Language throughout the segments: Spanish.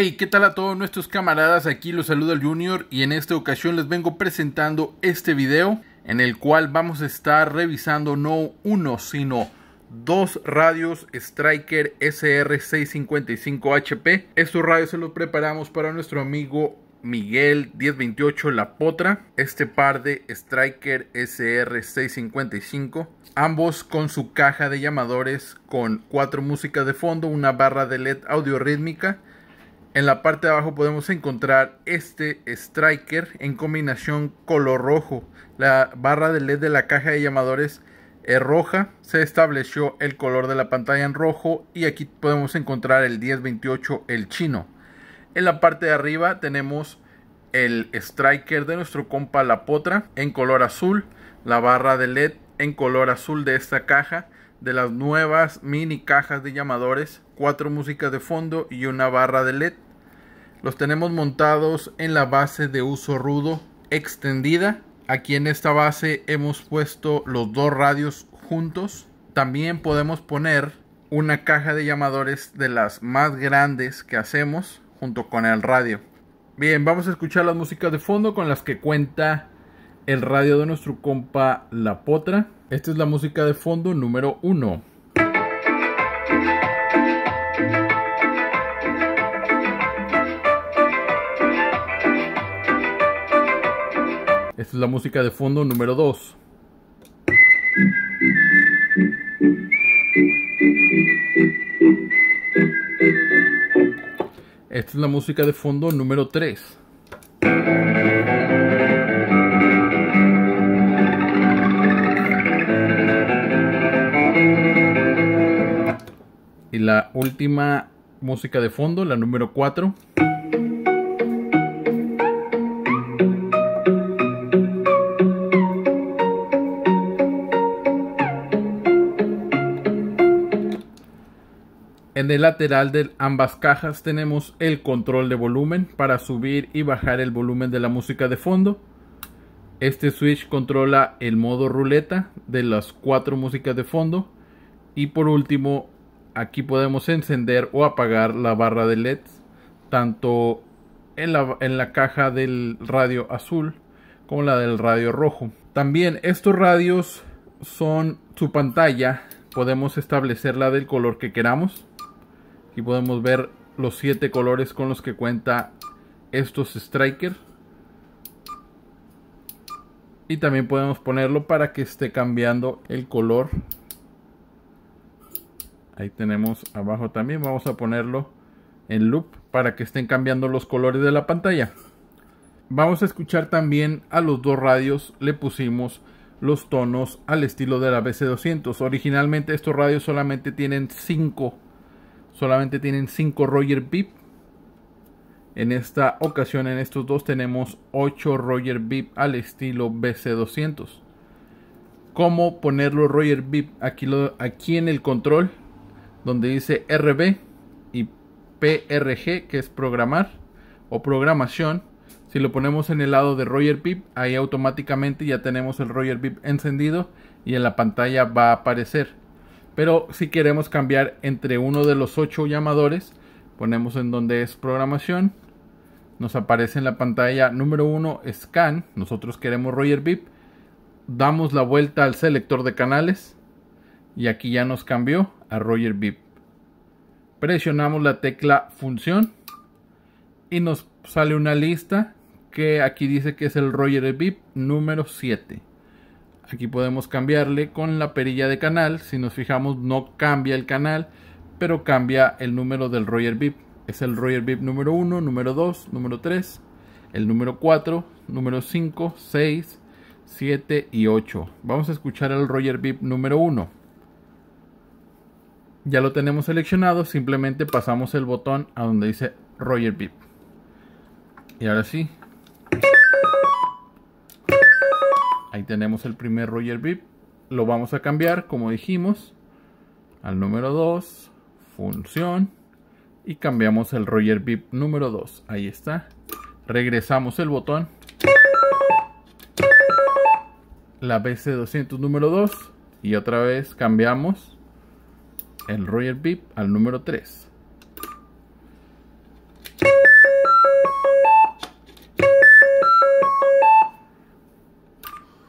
Hey, ¿qué tal a todos nuestros camaradas? Aquí los saluda el Junior y en esta ocasión les vengo presentando este video en el cual vamos a estar revisando no uno sino dos radios Striker SR655HP. Estos radios se los preparamos para nuestro amigo Miguel 1028 La Potra, este par de Striker SR655, ambos con su caja de llamadores con cuatro músicas de fondo, una barra de LED audio rítmica en la parte de abajo podemos encontrar este Striker en combinación color rojo. La barra de LED de la caja de llamadores es roja. Se estableció el color de la pantalla en rojo y aquí podemos encontrar el 1028, el chino. En la parte de arriba tenemos el Striker de nuestro compa La Potra en color azul. La barra de LED en color azul de esta caja. De las nuevas mini cajas de llamadores cuatro músicas de fondo y una barra de LED. Los tenemos montados en la base de uso rudo extendida. Aquí en esta base hemos puesto los dos radios juntos. También podemos poner una caja de llamadores de las más grandes que hacemos junto con el radio. Bien, vamos a escuchar las músicas de fondo con las que cuenta el radio de nuestro compa La Potra. Esta es la música de fondo número 1. Esta es la música de fondo número 2. Esta es la música de fondo número 3. Y la última música de fondo, la número 4. En el lateral de ambas cajas tenemos el control de volumen para subir y bajar el volumen de la música de fondo. Este switch controla el modo ruleta de las cuatro músicas de fondo. Y por último, aquí podemos encender o apagar la barra de LEDs, tanto en la, en la caja del radio azul como la del radio rojo. También estos radios son su pantalla, podemos establecerla del color que queramos y podemos ver los siete colores con los que cuenta estos Striker. Y también podemos ponerlo para que esté cambiando el color. Ahí tenemos abajo también. Vamos a ponerlo en loop para que estén cambiando los colores de la pantalla. Vamos a escuchar también a los dos radios. Le pusimos los tonos al estilo de la BC200. Originalmente estos radios solamente tienen 5 Solamente tienen 5 Roger Beep. En esta ocasión, en estos dos, tenemos 8 Roger VIP al estilo BC200. ¿Cómo ponerlo Roger VIP? Aquí, aquí en el control, donde dice RB y PRG, que es programar o programación. Si lo ponemos en el lado de Roger VIP, ahí automáticamente ya tenemos el Roger VIP encendido y en la pantalla va a aparecer. Pero si queremos cambiar entre uno de los ocho llamadores, ponemos en donde es programación. Nos aparece en la pantalla número 1 scan. Nosotros queremos Roger VIP. Damos la vuelta al selector de canales. Y aquí ya nos cambió a Roger VIP. Presionamos la tecla función. Y nos sale una lista que aquí dice que es el Roger VIP número 7. Aquí podemos cambiarle con la perilla de canal. Si nos fijamos no cambia el canal, pero cambia el número del Roger VIP. Es el Roger VIP número 1, número 2, número 3, el número 4, número 5, 6, 7 y 8. Vamos a escuchar el Roger VIP número 1. Ya lo tenemos seleccionado, simplemente pasamos el botón a donde dice Roger VIP. Y ahora sí, Ahí tenemos el primer Roger VIP. Lo vamos a cambiar, como dijimos, al número 2, función. Y cambiamos el Roger VIP número 2. Ahí está. Regresamos el botón. La BC200 número 2. Y otra vez cambiamos el Roger VIP al número 3.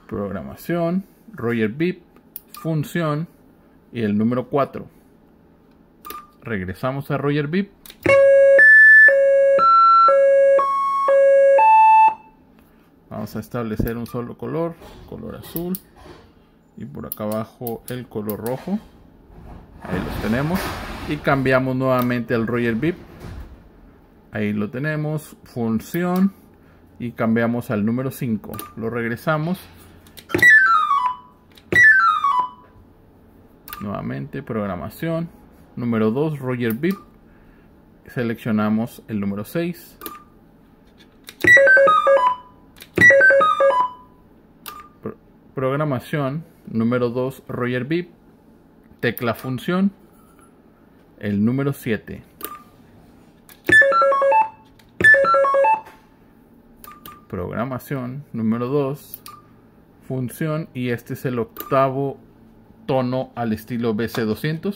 programación, Roger beep, función y el número 4. Regresamos a Roger beep Vamos a establecer un solo color, color azul y por acá abajo el color rojo. Ahí lo tenemos y cambiamos nuevamente al Roger beep Ahí lo tenemos, función y cambiamos al número 5. Lo regresamos nuevamente programación. Número 2, Roger Beep. Seleccionamos el número 6. programación, número 2, Roger Beep, Tecla función, el número 7. Programación, número 2, función, y este es el octavo tono al estilo BC200.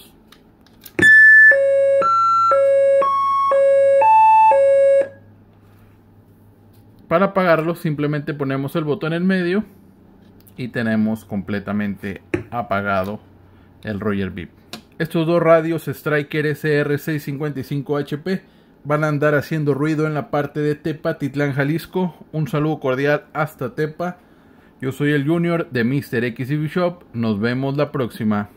Para apagarlo simplemente ponemos el botón en medio y tenemos completamente apagado el Roger Beep. Estos dos radios Striker SR655HP van a andar haciendo ruido en la parte de Tepa, Titlán, Jalisco. Un saludo cordial hasta Tepa. Yo soy el Junior de Mr. X Shop. Nos vemos la próxima.